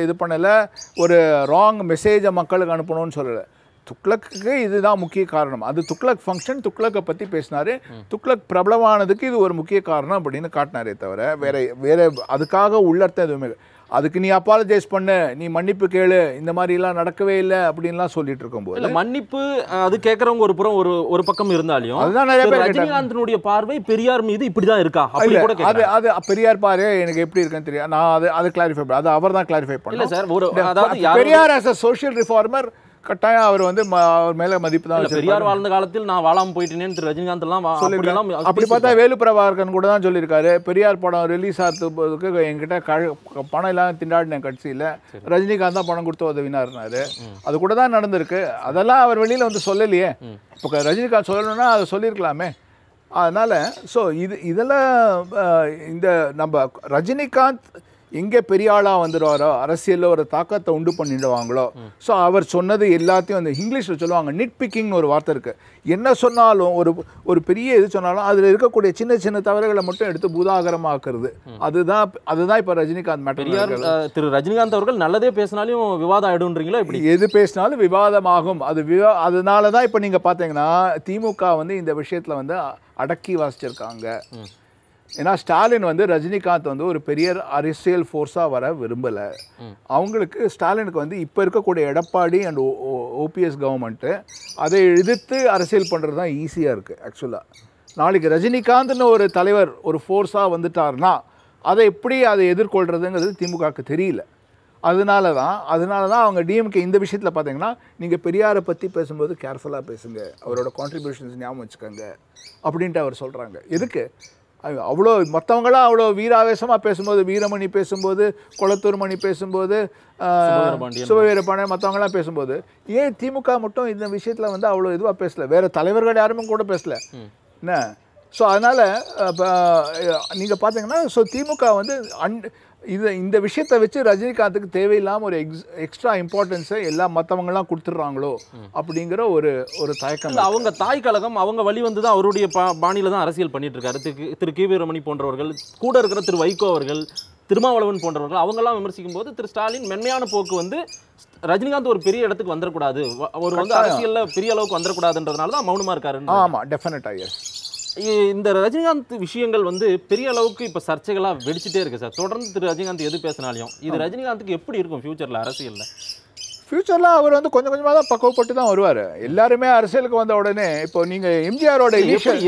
இது பண்ணலை ஒரு ராங் மெசேஜை மக்களுக்கு அனுப்பணும்னு சொல்லலை துக்ளக்கு இதுதான் முக்கிய காரணம் அது துக்ளக் ஃபங்க்ஷன் துக்ளக்கை பற்றி பேசினார் துக்ளக் பிரபலமானதுக்கு இது ஒரு முக்கிய காரணம் அப்படின்னு காட்டினாரே தவிர வேற வேற அதுக்காக உள்ளர்த்தம் எதுவுமே இல்லை அதுக்கு நீ அப்பாலஜைஸ் பண்ணு நீ மன்னிப்பு கேளு இந்த மாதிரிலாம் நடக்கவே இல்லை அப்படின்லாம் சொல்லிட்டு இருக்கும்போது இல்லை மன்னிப்பு அது கேட்குறவங்க ஒரு புறம் ஒரு ஒரு பக்கம் இருந்தாலையும் அதுதான் நிறைய பேர் ரஜினிகாந்தனுடைய பார்வை பெரியார் மீது இப்படி தான் இருக்கா அது அது பெரியார் பார்வை எனக்கு எப்படி இருக்குன்னு தெரியும் நான் அது அது கிளாரிஃபை பண்ண அது அவர் தான் கிளாரிஃபை பண்ணல சார் ஒரு அதாவது Periyar as a social reformer கட்டாயம் அவர் வந்து அவர் மேல மதிப்பு தான் பெரியார் வாழ்ந்த காலத்தில் நான் வாழாம போயிட்டேன்னு திரு ரஜினிகாந்த் எல்லாம் அப்படி பார்த்தா வேலு கூட தான் சொல்லியிருக்காரு பெரியார் படம் ரிலீஸ் ஆகிறதுக்கு என்கிட்ட பணம் எல்லாம் திண்டாடினேன் கட்சியில் ரஜினிகாந்த் தான் பணம் கொடுத்து உதவினாருனாரு அது கூட தான் நடந்திருக்கு அதெல்லாம் அவர் வெளியில் வந்து சொல்லலையே இப்போ ரஜினிகாந்த் சொல்லணும்னா அதை சொல்லியிருக்கலாமே அதனால் ஸோ இது இதெல்லாம் இந்த நம்ம ரஜினிகாந்த் எங்கே பெரிய ஆளாக வந்துடுவாரோ அரசியலில் ஒரு தாக்கத்தை உண்டு பண்ணிடுவாங்களோ ஸோ அவர் சொன்னது எல்லாத்தையும் அந்த இங்கிலீஷில் சொல்லுவாங்க நிட் பிக்கிங்னு ஒரு வார்த்தை இருக்குது என்ன சொன்னாலும் ஒரு ஒரு பெரிய இது சொன்னாலும் அதில் இருக்கக்கூடிய சின்ன சின்ன தவறுகளை மட்டும் எடுத்து பூதாகரமாக்குறது அதுதான் அதுதான் இப்போ ரஜினிகாந்த் மேட்டர் திரு ரஜினிகாந்த் அவர்கள் நல்லதே பேசினாலும் விவாதம் ஆயிடுன்றீங்களா இப்படி எது பேசினாலும் விவாதமாகும் அது விவா அதனால தான் இப்போ நீங்கள் பார்த்தீங்கன்னா திமுக வந்து இந்த விஷயத்தில் வந்து அடக்கி வாசிச்சிருக்காங்க ஏன்னா ஸ்டாலின் வந்து ரஜினிகாந்த் வந்து ஒரு பெரிய அரசியல் ஃபோர்ஸாக வர விரும்பலை அவங்களுக்கு ஸ்டாலினுக்கு வந்து இப்போ இருக்கக்கூடிய எடப்பாடி அண்ட் ஓபிஎஸ் கவர்மெண்ட்டு அதை எதிர்த்து அரசியல் பண்ணுறது தான் ஈஸியாக இருக்குது ஆக்சுவலாக நாளைக்கு ரஜினிகாந்த்னு ஒரு தலைவர் ஒரு ஃபோர்ஸாக வந்துட்டார்னா அதை எப்படி அதை எதிர்கொள்கிறதுங்கிறது திமுகவுக்கு தெரியல அதனால தான் அதனால தான் அவங்க டிஎம்கே இந்த விஷயத்தில் பார்த்தீங்கன்னா நீங்கள் பெரியாரை பற்றி பேசும்போது கேர்ஃபுல்லாக பேசுங்க அவரோட கான்ட்ரிபியூஷன்ஸ் ஞாபகம் வச்சுக்கோங்க அப்படின்ட்டு அவர் சொல்கிறாங்க எதுக்கு அவ்வளோ மற்றவங்களாம் அவ்வளோ வீராவேசமாக பேசும்போது வீரமணி பேசும்போது குளத்தூர் மணி பேசும்போது சுபவீரபாண்டியன் மற்றவங்களாம் பேசும்போது ஏன் திமுக மட்டும் இந்த விஷயத்தில் வந்து அவ்வளோ இதுவாக பேசலை வேறு தலைவர்கள் யாருமே கூட பேசலை என்ன ஸோ அதனால் நீங்கள் பார்த்தீங்கன்னா ஸோ திமுக வந்து அன் இது இந்த விஷயத்தை வச்சு ரஜினிகாந்துக்கு தேவையில்லாமல் ஒரு எக்ஸ் எக்ஸ்ட்ரா இம்பார்ட்டன்ஸை எல்லா மற்றவங்களாம் கொடுத்துட்றாங்களோ அப்படிங்கிற ஒரு ஒரு தயக்கம் அவங்க தாய் கழகம் அவங்க வழி வந்து தான் அவருடைய பா பாணியில் தான் அரசியல் பண்ணிட்டு இருக்காரு திரு திரு கி வீரமணி போன்றவர்கள் கூட இருக்கிற திரு வைகோ அவர்கள் திருமாவளவன் போன்றவர்கள் அவங்கெல்லாம் விமர்சிக்கும் போது திரு ஸ்டாலின் மென்மையான போக்கு வந்து ரஜினிகாந்த் ஒரு பெரிய இடத்துக்கு வந்துடக்கூடாது ஒரு வந்து அரசியலில் பெரிய அளவுக்கு வந்துடக்கூடாதுன்றதுனால தான் மௌனமாக இருக்காரு ஆமாம் டெஃபினட்டாக எஸ் இந்த ரஜினிகாந்த் விஷயங்கள் வந்து பெரிய அளவுக்கு இப்போ சர்ச்சைகளாக வெடிச்சிட்டே இருக்குது சார் தொடர்ந்து திரு ரஜினிகாந்த் எது பேசினாலையும் இது ரஜினிகாந்துக்கு எப்படி இருக்கும் ஃப்யூச்சரில் அரசியலில் ஃப்யூச்சரில் அவர் வந்து கொஞ்சம் கொஞ்சமாக தான் பக்குவப்பட்டு தான் வருவார் எல்லாருமே அரசியலுக்கு வந்த உடனே இப்போ நீங்கள் எம்ஜிஆரோட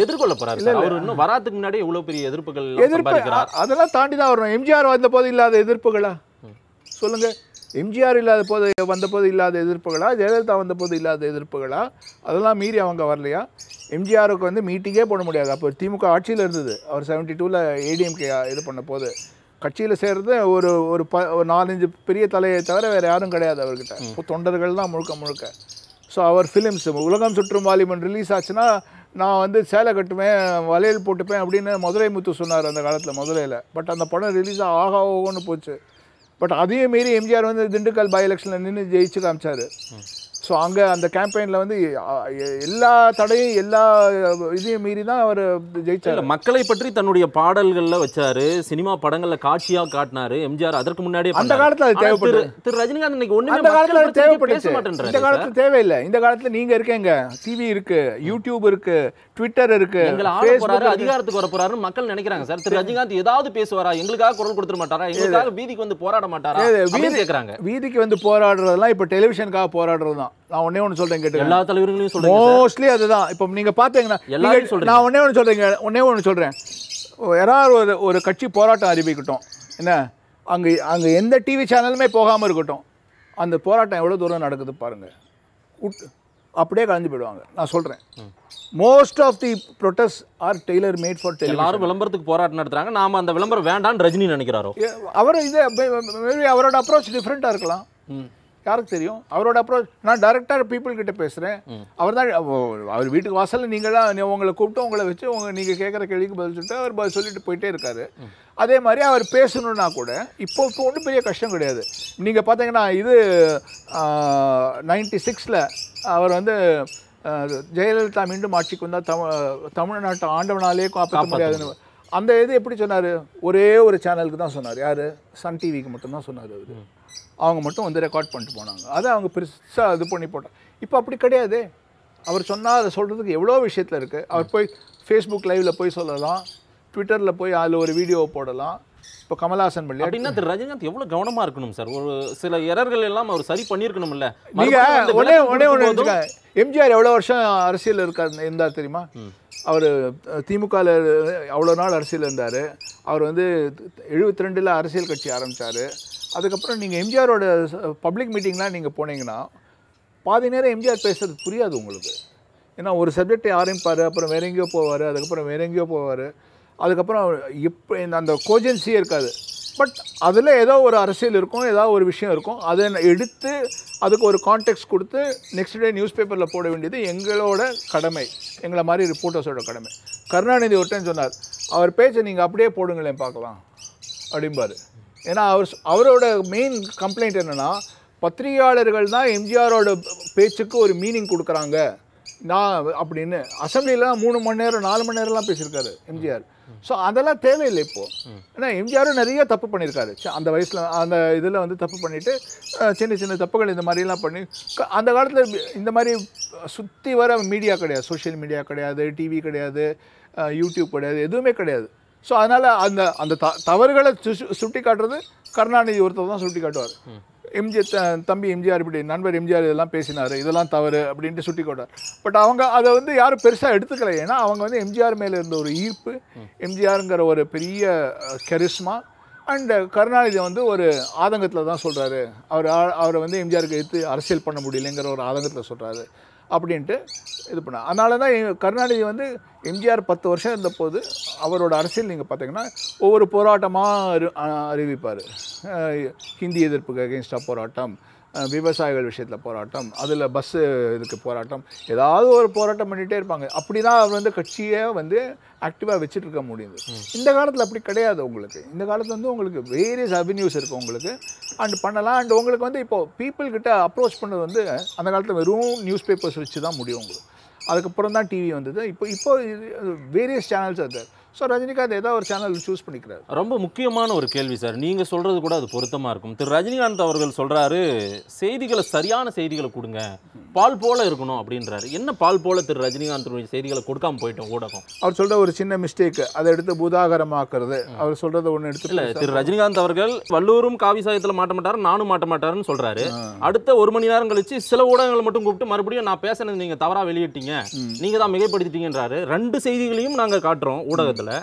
எதிர்கொள்ள போகிறார் இல்லை அவர் இன்னும் வராதுக்கு முன்னாடி இவ்வளோ பெரிய எதிர்ப்புகள் எதிர்ப்பு அதெல்லாம் தாண்டி தான் வரணும் எம்ஜிஆர் வந்த போது இல்லாத எதிர்ப்புகளா சொல்லுங்கள் எம்ஜிஆர் இல்லாத போது வந்தபோது இல்லாத எதிர்ப்புகளா ஜெயலலிதா வந்தபோது இல்லாத எதிர்ப்புகளா அதெல்லாம் மீறி அவங்க வரலையா எம்ஜிஆருக்கு வந்து மீட்டிங்கே போட முடியாது அப்போ திமுக ஆட்சியில் இருந்தது அவர் செவன்ட்டி டூவில் ஏடிஎம்கே இது பண்ண போது கட்சியில் சேர்றது ஒரு ஒரு ப ஒரு நாலஞ்சு பெரிய தலையை தவிர வேறு யாரும் கிடையாது அவர்கிட்ட இப்போ தொண்டர்கள் தான் முழுக்க முழுக்க ஸோ அவர் ஃபிலிம்ஸ் உலகம் சுற்றும் வாலிமன் ரிலீஸ் ஆச்சுன்னா நான் வந்து சேலை கட்டுவேன் வளையல் போட்டுப்பேன் அப்படின்னு மதுரை முத்து சொன்னார் அந்த காலத்தில் மதுரையில் பட் அந்த படம் ரிலீஸ் ஆக ஆகோன்னு போச்சு ബട്ട് അതേ മേരി എം ജി ആർ വന്ന് ദിണ്ടുക്കൽ ബൈ ഇലക്ഷനിൽ നിന്ന് ജയിച്ച് കാണിച്ചാൽ ஸோ அங்கே அந்த கேம்பெயினில் வந்து எல்லா தடையும் எல்லா இதையும் மீறி தான் அவர் ஜெயிச்சார் மக்களை பற்றி தன்னுடைய பாடல்களில் வச்சார் சினிமா படங்களில் காட்சியாக காட்டினார் எம்ஜிஆர் அதற்கு முன்னாடி அந்த காலத்தில் அது தேவைப்படுது திரு ரஜினிகாந்த் இன்னைக்கு ஒன்றும் அந்த காலத்தில் அது தேவைப்பட்டுச்சு இந்த காலத்தில் தேவையில்லை இந்த காலத்தில் நீங்கள் இருக்கேங்க டிவி இருக்கு யூடியூப் இருக்கு ட்விட்டர் இருக்கு அதிகாரத்துக்கு வர போறாருன்னு மக்கள் நினைக்கிறாங்க சார் திரு ரஜினிகாந்த் ஏதாவது பேசுவாரா எங்களுக்காக குரல் கொடுத்துட மாட்டாரா எங்களுக்காக வீதிக்கு வந்து போராட மாட்டாரா வீதி கேட்குறாங்க வீதிக்கு வந்து போராடுறதெல்லாம் இப்போ டெலிவிஷனுக்காக போராடுறது தான் நான் ஒன்னே ஒன்று சொல்றேன் கேட்டு எல்லா தலைவர்களையும் சொல்றேன் மோஸ்ட்லி அதுதான் இப்போ நீங்க பாத்தீங்கன்னா எல்லாரும் சொல்றேன் நான் ஒன்னே ஒன்று சொல்றேங்க ஒன்னே ஒன்று சொல்றேன் யாராவது ஒரு ஒரு கட்சி போராட்டம் அறிவிக்கட்டும் என்ன அங்கே அங்கே எந்த டிவி சேனலுமே போகாமல் இருக்கட்டும் அந்த போராட்டம் எவ்வளோ தூரம் நடக்குது பாருங்கள் அப்படியே கலந்து போயிடுவாங்க நான் சொல்கிறேன் most of the protest are tailor made for tailor யாரும் விளம்பரத்துக்கு போராட்டம் நடத்துறாங்க நாம அந்த விளம்பரம் வேண்டாம்னு ரஜினி நினைக்கிறாரோ அவர் இது அவரோட அப்ரோச் டிஃப்ரெண்ட்டாக இருக்கலாம் யாருக்கு தெரியும் அவரோட அப்ரோச் நான் டைரக்டாக பீப்புள் கிட்டே பேசுகிறேன் அவர் தான் அவர் வீட்டுக்கு வாசலில் நீங்கள் உங்களை கூப்பிட்டு உங்களை வச்சு உங்க நீங்கள் கேட்குற கேள்விக்கு பதில் சொல்லிட்டு அவர் பதில் சொல்லிட்டு போயிட்டே இருக்கார் அதே மாதிரி அவர் பேசணுன்னா கூட இப்போ இப்போ ஒன்றும் பெரிய கஷ்டம் கிடையாது நீங்கள் பார்த்தீங்கன்னா இது நைன்டி சிக்ஸில் அவர் வந்து ஜெயலலிதா மீண்டும் ஆட்சிக்கு வந்தால் தமிழ் தமிழ்நாட்டை ஆண்டவனாலே காப்பாற்ற முடியாதுன்னு அந்த இது எப்படி சொன்னார் ஒரே ஒரு சேனலுக்கு தான் சொன்னார் யார் சன் டிவிக்கு மட்டும்தான் சொன்னார் அவர் அவங்க மட்டும் வந்து ரெக்கார்ட் பண்ணிட்டு போனாங்க அதை அவங்க பெருசாக இது பண்ணி போட்டாங்க இப்போ அப்படி கிடையாது அவர் சொன்னால் அதை சொல்கிறதுக்கு எவ்வளோ விஷயத்தில் இருக்குது அவர் போய் ஃபேஸ்புக் லைவில் போய் சொல்லலாம் ட்விட்டரில் போய் அதில் ஒரு வீடியோவை போடலாம் இப்போ கமல்ஹாசன் பண்ணி அப்படின்னா திரு ரஜினிகாந்த் எவ்வளோ கவனமாக இருக்கணும் சார் ஒரு சில இறர்கள் எல்லாம் அவர் சரி பண்ணியிருக்கணும்ல நீங்கள் ஒன்னே உடனே ஒன்று எம்ஜிஆர் எவ்வளோ வருஷம் அரசியல் இருக்கார் இருந்தார் தெரியுமா அவர் திமுகவில் அவ்வளோ நாள் அரசியல் இருந்தார் அவர் வந்து எழுபத்தி ரெண்டில் அரசியல் கட்சி ஆரம்பித்தார் அதுக்கப்புறம் நீங்கள் எம்ஜிஆரோட பப்ளிக் மீட்டிங்லாம் நீங்கள் போனீங்கன்னா பாதி நேரம் எம்ஜிஆர் பேசுறது புரியாது உங்களுக்கு ஏன்னா ஒரு சப்ஜெக்ட் யாரையும் பாரு அப்புறம் வேற எங்கேயோ போவார் அதுக்கப்புறம் வேற எங்கேயோ போவார் அதுக்கப்புறம் இப்போ அந்த கோஜென்சியே இருக்காது பட் அதில் ஏதோ ஒரு அரசியல் இருக்கும் ஏதோ ஒரு விஷயம் இருக்கும் அதை எடுத்து அதுக்கு ஒரு கான்டெக்ட் கொடுத்து நெக்ஸ்ட் டே நியூஸ் பேப்பரில் போட வேண்டியது எங்களோட கடமை எங்களை மாதிரி ரிப்போர்ட்டர்ஸோட கடமை கருணாநிதி ஒருத்தன் சொன்னார் அவர் பேச்சை நீங்கள் அப்படியே போடுங்களேன் பார்க்கலாம் அப்படிம்பாரு ஏன்னா அவர் அவரோட மெயின் கம்ப்ளைண்ட் என்னென்னா பத்திரிகையாளர்கள் தான் எம்ஜிஆரோட பேச்சுக்கு ஒரு மீனிங் கொடுக்குறாங்க நான் அப்படின்னு அசம்பிளிலாம் மூணு மணி நேரம் நாலு மணி நேரம்லாம் பேசியிருக்காரு எம்ஜிஆர் ஸோ அதெல்லாம் தேவையில்லை இப்போது ஏன்னா எம்ஜிஆரும் நிறைய தப்பு பண்ணியிருக்காரு அந்த வயசில் அந்த இதில் வந்து தப்பு பண்ணிவிட்டு சின்ன சின்ன தப்புகள் இந்த மாதிரிலாம் பண்ணி அந்த காலத்தில் இந்த மாதிரி சுற்றி வர மீடியா கிடையாது சோஷியல் மீடியா கிடையாது டிவி கிடையாது யூடியூப் கிடையாது எதுவுமே கிடையாது ஸோ அதனால் அந்த அந்த த தவறுகளை சுட்டி காட்டுறது கருணாநிதி ஒருத்தர் தான் சுட்டி காட்டுவார் த தம்பி எம்ஜிஆர் இப்படி நண்பர் எம்ஜிஆர் இதெல்லாம் பேசினார் இதெல்லாம் தவறு அப்படின்ட்டு சுட்டி காட்டுவார் பட் அவங்க அதை வந்து யாரும் பெருசாக எடுத்துக்கல ஏன்னா அவங்க வந்து எம்ஜிஆர் மேலே இருந்த ஒரு ஈர்ப்பு எம்ஜிஆருங்கிற ஒரு பெரிய கரிஸ்மா அண்டு கருணாநிதி வந்து ஒரு ஆதங்கத்தில் தான் சொல்கிறாரு அவர் அவரை வந்து எம்ஜிஆருக்கு எடுத்து அரசியல் பண்ண முடியலைங்கிற ஒரு ஆதங்கத்தில் சொல்கிறாரு அப்படின்ட்டு இது பண்ண அதனால தான் கருணாநிதி வந்து எம்ஜிஆர் பத்து வருஷம் இருந்தபோது அவரோட அரசியல் நீங்கள் பார்த்தீங்கன்னா ஒவ்வொரு போராட்டமாக அறிவிப்பார் ஹிந்தி எதிர்ப்புக்கு அகேன்ஸ்டாக போராட்டம் விவசாயிகள் விஷயத்தில் போராட்டம் அதில் பஸ்ஸு இதுக்கு போராட்டம் ஏதாவது ஒரு போராட்டம் பண்ணிகிட்டே இருப்பாங்க அப்படி தான் அவர் வந்து கட்சியை வந்து ஆக்டிவாக வச்சுட்டு இருக்க முடியுது இந்த காலத்தில் அப்படி கிடையாது உங்களுக்கு இந்த காலத்தில் வந்து உங்களுக்கு வேரியஸ் அவென்யூஸ் இருக்குது உங்களுக்கு அண்ட் பண்ணலாம் அண்ட் உங்களுக்கு வந்து இப்போது பீப்புள்கிட்ட அப்ரோச் பண்ணது வந்து அந்த காலத்தில் வெறும் நியூஸ் பேப்பர்ஸ் வச்சு தான் முடியும் உங்களுக்கு அதுக்கப்புறம் தான் டிவி வந்தது இப்போ இப்போது வேரியஸ் சேனல்ஸ் அது ஸோ ரஜினிகாந்த் ஏதாவது ஒரு சேனல் சூஸ் பண்ணிக்கிறார் ரொம்ப முக்கியமான ஒரு கேள்வி சார் நீங்கள் சொல்கிறது கூட அது பொருத்தமாக இருக்கும் திரு ரஜினிகாந்த் அவர்கள் சொல்கிறாரு செய்திகளை சரியான செய்திகளை கொடுங்க பால் போல இருக்கணும் அப்படின்றாரு என்ன பால் போல திரு ரஜினிகாந்த் செய்திகளை கொடுக்காம போயிட்டோம் ஊடகம் அவர் சொல்ற ஒரு சின்ன மிஸ்டேக் அதை எடுத்து பூதாகரமாக்குறது அவர் சொல்றது ஒண்ணு எடுத்து இல்ல திரு ரஜினிகாந்த் அவர்கள் வல்லூரும் காவி சாயத்தில் மாட்ட மாட்டாரு நானும் மாட்ட மாட்டாருன்னு சொல்றாரு அடுத்த ஒரு மணி நேரம் கழிச்சு சில ஊடகங்களை மட்டும் கூப்பிட்டு மறுபடியும் நான் பேசினது நீங்க தவறா வெளியிட்டீங்க நீங்க தான் மிகைப்படுத்திட்டீங்கன்றாரு ரெண்டு செய்திகளையும் நாங்கள் காட்டுறோம் ஊடகத்தில்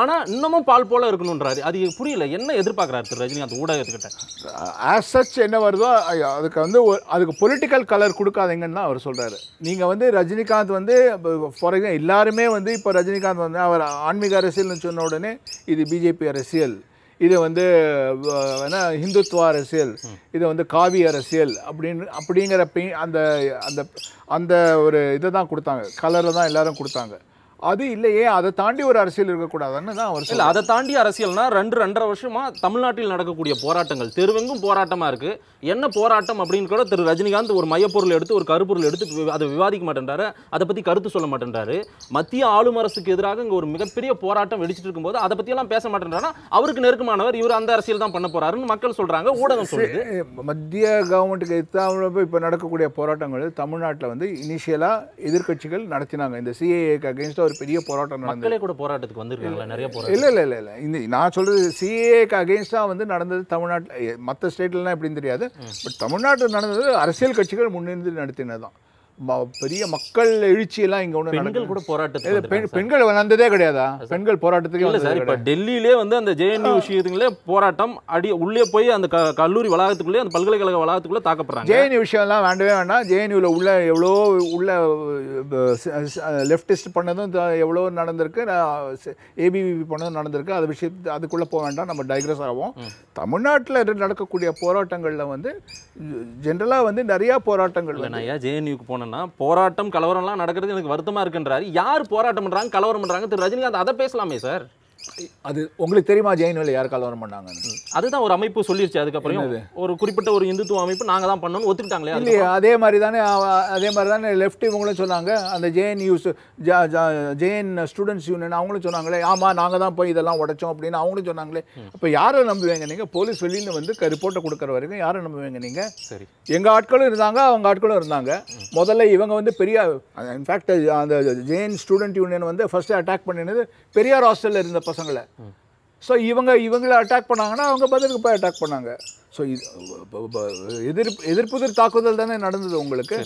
ஆனால் இன்னமும் பால் போல இருக்கணுன்றாரு அது புரியல என்ன எதிர்பார்க்குறாரு திரு ரஜினிகாந்த் ஊடகத்துக்கிட்ட ஆஸ் சச் என்ன வருதோ அதுக்கு வந்து அதுக்கு பொலிட்டிக்கல் கலர் கொடுக்காதீங்கன்னு அவர் சொல்கிறாரு நீங்கள் வந்து ரஜினிகாந்த் வந்து ஃபார் எல்லாருமே வந்து இப்போ ரஜினிகாந்த் வந்து அவர் ஆன்மீக அரசியல்னு சொன்ன உடனே இது பிஜேபி அரசியல் இது வந்து என்ன ஹிந்துத்துவ அரசியல் இது வந்து காவி அரசியல் அப்படின்னு அப்படிங்கிற அந்த அந்த அந்த ஒரு இதை தான் கொடுத்தாங்க கலரில் தான் எல்லோரும் கொடுத்தாங்க அது இல்லையே அதை தாண்டி ஒரு அரசியல் இருக்கக்கூடாதுன்னு தான் அவர் இல்லை அதை தாண்டி அரசியல்னா ரெண்டு ரெண்டரை வருஷமா தமிழ்நாட்டில் நடக்கக்கூடிய போராட்டங்கள் தெருவெங்கும் போராட்டமாக இருக்கு என்ன போராட்டம் அப்படின்னு கூட திரு ரஜினிகாந்த் ஒரு மையப்பொருள் எடுத்து ஒரு கருப்பொருள் எடுத்து அதை விவாதிக்க மாட்டேன்றாரு அதை பற்றி கருத்து சொல்ல மாட்டேன்றாரு மத்திய ஆளும் அரசுக்கு எதிராக இங்கே ஒரு மிகப்பெரிய போராட்டம் வெடிச்சிட்டு இருக்கும்போது அதை எல்லாம் பேச மாட்டேன்றாரா அவருக்கு நெருக்கமானவர் இவர் அந்த அரசியல் தான் பண்ண போறாருன்னு மக்கள் சொல்றாங்க ஊடகம் சொல்லுது மத்திய கவர்மெண்ட்டுக்கு எதிராக இப்போ நடக்கக்கூடிய போராட்டங்கள் தமிழ்நாட்டில் வந்து இனிஷியலாக எதிர்கட்சிகள் நடத்தினாங்க இந்த சிஏஏக்கு அகேன்ஸ்டாக ஒரு பெரிய போராட்டம் நடந்தது கூட போராட்டத்துக்கு வந்திருக்காங்களா நிறைய போராட்டம் இல்லை இல்லை இல்லை இல்லை இந்த நான் சொல்கிறது சிஏக்கு அகேன்ஸ்டாக வந்து நடந்தது தமிழ்நாட்டில் மற்ற ஸ்டேட்லலாம் எப்படின்னு தெரியாது பட் தமிழ்நாட்டில் நடந்தது அரசியல் கட்சிகள் முன்னிருந்து நடத்தினது தான் பெரிய மக்கள் எழுச்சியெல்லாம் இங்கே ஒண்ணு பெண்கள் கூட போராட்டத்தில் பெண்கள் வந்ததே கிடையாதா பெண்கள் போராட்டத்துக்கு இல்ல சார் இப்போ டெல்லியிலே வந்து அந்த ஜேஎன்யூ விஷயத்துங்களே போராட்டம் அடி உள்ளே போய் அந்த க கல்லூரி வளாகத்துக்குள்ளே அந்த பல்கலைக்கழக வளாகத்துக்குள்ளே தாக்கப்படுறாங்க ஜேஎன்யூ விஷயம்லாம் வேண்டவே வேண்டாம் ஜேஎன்யூவில் உள்ள எவ்வளோ உள்ள லெப்டிஸ்ட் பண்ணதும் எவ்வளோ நடந்திருக்கு ஏபிவிபி பண்ணதும் நடந்திருக்கு அது விஷயத்து அதுக்குள்ளே போக வேண்டாம் நம்ம டைக்ரஸ் ஆகும் தமிழ்நாட்டில் நடக்கக்கூடிய போராட்டங்களில் வந்து ஜென்ரலாக வந்து நிறையா போராட்டங்கள் ஜேஎன்யூக்கு போன என்னன்னா போராட்டம் கலவரம்லாம் நடக்கிறது எனக்கு வருத்தமா இருக்குன்றாரு யார் போராட்டம் பண்றாங்க கலவரம் பண்றாங்க திரு ரஜினிகாந்த் அதை பேசலாமே சார் அது உங்களுக்கு தெரியுமா ஜெயின் வேலை யார் கலவரம் பண்ணாங்கன்னு அதுதான் ஒரு அமைப்பு சொல்லிருச்சு அதுக்கப்புறம் ஒரு குறிப்பிட்ட ஒரு இந்துத்துவ அமைப்பு நாங்கள் தான் பண்ணணும்னு ஒத்துக்கிட்டாங்களே இல்லையா அதே மாதிரி தானே அதே மாதிரி தானே லெஃப்ட் இவங்களும் சொன்னாங்க அந்த JNU JNU students union அவங்களும் சொன்னாங்களே ஆமாம் நாங்கள் தான் போய் இதெல்லாம் உடைச்சோம் அப்படின்னு அவங்களும் சொன்னாங்களே இப்போ யாரை நம்புவீங்க நீங்கள் போலீஸ் வெளியில் வந்து ரிப்போர்ட்டை கொடுக்குற வரைக்கும் யாரை நம்புவீங்க நீங்கள் சரி எங்கள் ஆட்களும் இருந்தாங்க அவங்க ஆட்களும் இருந்தாங்க முதல்ல இவங்க வந்து பெரிய இன்ஃபேக்ட் அந்த ஜெயின் ஸ்டூடெண்ட் யூனியன் வந்து ஃபஸ்ட்டு அட்டாக் பண்ணினது பெரியார் ஹாஸ்டலில் இருந்த பசங்க பசங்களை ஸோ இவங்க இவங்களை அட்டாக் பண்ணாங்கன்னா அவங்க பதிலுக்கு போய் அட்டாக் பண்ணாங்க ஸோ எதிர்ப்பு எதிர் தாக்குதல் தானே நடந்தது உங்களுக்கு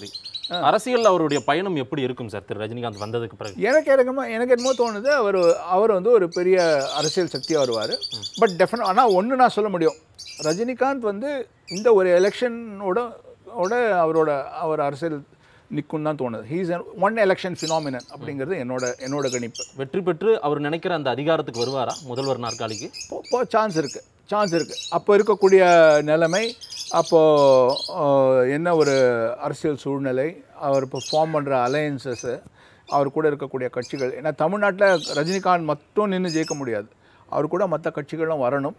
அரசியல் அவருடைய பயணம் எப்படி இருக்கும் சார் திரு ரஜினிகாந்த் வந்ததுக்கு பிறகு எனக்கு எனக்குமா எனக்கு என்னமோ தோணுது அவர் அவர் வந்து ஒரு பெரிய அரசியல் சக்தியாக வருவார் பட் டெஃபினட் ஆனால் ஒன்று நான் சொல்ல முடியும் ரஜினிகாந்த் வந்து இந்த ஒரு எலெக்ஷனோட அவரோட அவர் அரசியல் நிற்கும் தான் தோணுது ஹீஸ் ஒன் எலெக்ஷன் ஃபினாமினன் அப்படிங்கிறது என்னோட என்னோட கணிப்பு வெற்றி பெற்று அவர் நினைக்கிற அந்த அதிகாரத்துக்கு வருவாரா முதல்வர் நாற்காலிக்கு இப்போ சான்ஸ் இருக்குது சான்ஸ் இருக்குது அப்போ இருக்கக்கூடிய நிலைமை அப்போது என்ன ஒரு அரசியல் சூழ்நிலை அவர் இப்போ ஃபார்ம் பண்ணுற அலையன்சஸ்ஸு அவர் கூட இருக்கக்கூடிய கட்சிகள் ஏன்னா தமிழ்நாட்டில் ரஜினிகாந்த் மட்டும் நின்று ஜெயிக்க முடியாது அவர் கூட மற்ற கட்சிகளும் வரணும்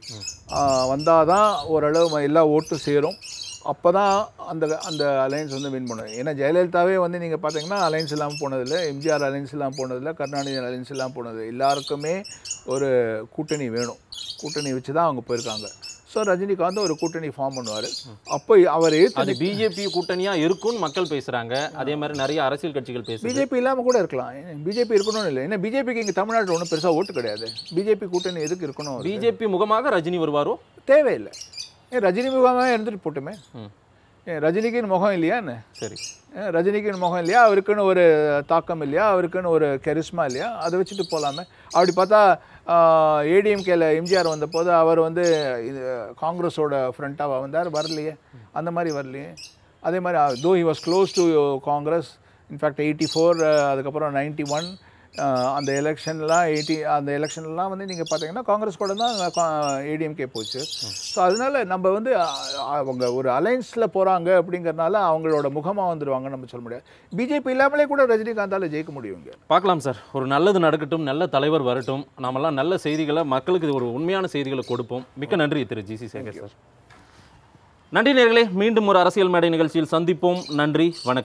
வந்தால் தான் ஓரளவு எல்லா ஓட்டும் சேரும் அப்போ தான் அந்த அந்த அலையன்ஸ் வந்து வின் பண்ணும் ஏன்னா ஜெயலலிதாவே வந்து நீங்கள் பார்த்தீங்கன்னா அலையன்ஸ் இல்லாமல் போனதில்லை எம்ஜிஆர் அலையன்ஸ் இல்லாமல் போனதில்லை கருணாநிதி அலையன்ஸ் இல்லாமல் போனது எல்லாருக்குமே ஒரு கூட்டணி வேணும் கூட்டணி வச்சு தான் அவங்க போயிருக்காங்க ஸோ ரஜினிகாந்த் ஒரு கூட்டணி ஃபார்ம் பண்ணுவார் அப்போ அவர் அது பிஜேபி கூட்டணியாக இருக்கும்னு மக்கள் பேசுகிறாங்க அதே மாதிரி நிறைய அரசியல் கட்சிகள் பேசு பிஜேபி இல்லாமல் கூட இருக்கலாம் பிஜேபி இருக்கணும்னு இல்லை ஏன்னா பிஜேபிக்கு இங்கே தமிழ்நாட்டில் ஒன்றும் பெருசாக ஓட்டு கிடையாது பிஜேபி கூட்டணி எதுக்கு இருக்கணும் பிஜேபி முகமாக ரஜினி வருவாரோ தேவையில்லை ஏன் ரஜினி முகமாக இருந்துட்டு போட்டுமே ஏன் ரஜினிக்குன்னு முகம் இல்லையா என்ன சரி ரஜினிக்குன்னு முகம் இல்லையா அவருக்குன்னு ஒரு தாக்கம் இல்லையா அவருக்குன்னு ஒரு கெரிஸ்மா இல்லையா அதை வச்சுட்டு போகலாமே அப்படி பார்த்தா ஏடிஎம்கேல எம்ஜிஆர் வந்தபோது அவர் வந்து இது காங்கிரஸோட ஃப்ரெண்டாக வந்தார் வரலையே அந்த மாதிரி வரலையே அதே மாதிரி though he was close to Congress in fact eighty four அதுக்கப்புறம் நைன்ட்டி ஒன் அந்த எலெக்ஷன்லாம் எயிட்டி அந்த எலெக்ஷன்லாம் வந்து நீங்கள் பார்த்தீங்கன்னா காங்கிரஸ் கூட தான் ஏடிஎம்கே போச்சு ஸோ அதனால் நம்ம வந்து அவங்க ஒரு அலைன்ஸில் போகிறாங்க அப்படிங்கிறனால அவங்களோட முகமாக வந்துடுவாங்க நம்ம சொல்ல முடியாது பிஜேபி இல்லாமலே கூட ரஜினிகாந்தால் ஜெயிக்க முடியுங்க பார்க்கலாம் சார் ஒரு நல்லது நடக்கட்டும் நல்ல தலைவர் வரட்டும் நாமெல்லாம் நல்ல செய்திகளை மக்களுக்கு ஒரு உண்மையான செய்திகளை கொடுப்போம் மிக்க நன்றி திரு ஜி சேகர் சார் நன்றி நேர்களே மீண்டும் ஒரு அரசியல் மேடை நிகழ்ச்சியில் சந்திப்போம் நன்றி வணக்கம்